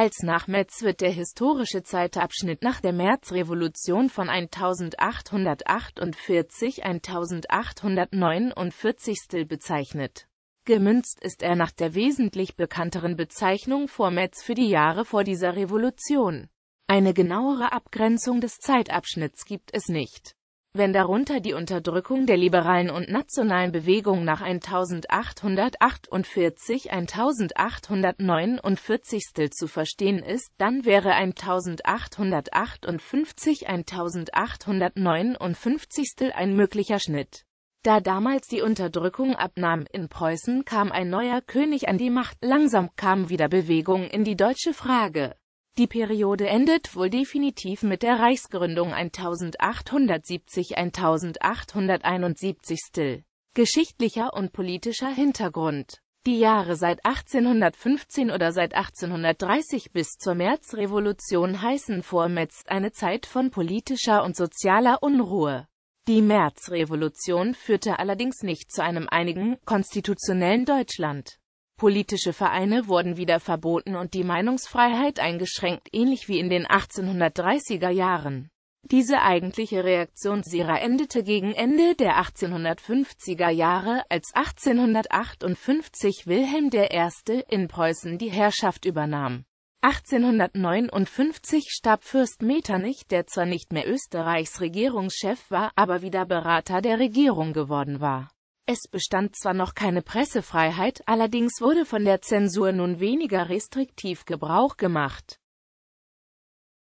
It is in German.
Als Nachmetz wird der historische Zeitabschnitt nach der Märzrevolution von 1848-1849 bezeichnet. Gemünzt ist er nach der wesentlich bekannteren Bezeichnung vor Metz für die Jahre vor dieser Revolution. Eine genauere Abgrenzung des Zeitabschnitts gibt es nicht wenn darunter die Unterdrückung der liberalen und nationalen Bewegung nach 1848-1849 zu verstehen ist, dann wäre 1858-1859 ein möglicher Schnitt. Da damals die Unterdrückung abnahm, in Preußen kam ein neuer König an die Macht, langsam kam wieder Bewegung in die deutsche Frage. Die Periode endet wohl definitiv mit der Reichsgründung 1870-1871 Geschichtlicher und politischer Hintergrund Die Jahre seit 1815 oder seit 1830 bis zur Märzrevolution heißen vormetzt eine Zeit von politischer und sozialer Unruhe. Die Märzrevolution führte allerdings nicht zu einem einigen, konstitutionellen Deutschland. Politische Vereine wurden wieder verboten und die Meinungsfreiheit eingeschränkt, ähnlich wie in den 1830er Jahren. Diese eigentliche Reaktionsera endete gegen Ende der 1850er Jahre, als 1858 Wilhelm I. in Preußen die Herrschaft übernahm. 1859 starb Fürst Metternich, der zwar nicht mehr Österreichs Regierungschef war, aber wieder Berater der Regierung geworden war. Es bestand zwar noch keine Pressefreiheit, allerdings wurde von der Zensur nun weniger restriktiv Gebrauch gemacht.